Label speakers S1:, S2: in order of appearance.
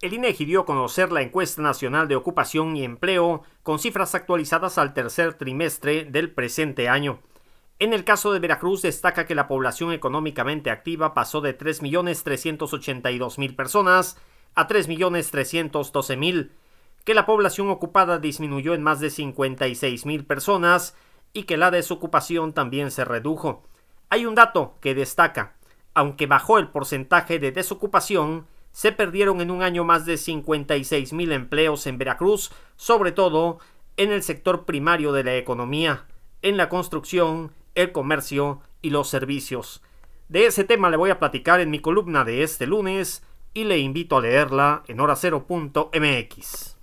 S1: El INEGI e dio a conocer la encuesta nacional de ocupación y empleo con cifras actualizadas al tercer trimestre del presente año. En el caso de Veracruz destaca que la población económicamente activa pasó de 3.382.000 personas a 3.312.000, que la población ocupada disminuyó en más de 56.000 personas y que la desocupación también se redujo. Hay un dato que destaca, aunque bajó el porcentaje de desocupación, se perdieron en un año más de 56 mil empleos en Veracruz, sobre todo en el sector primario de la economía, en la construcción, el comercio y los servicios. De ese tema le voy a platicar en mi columna de este lunes y le invito a leerla en horacero.mx.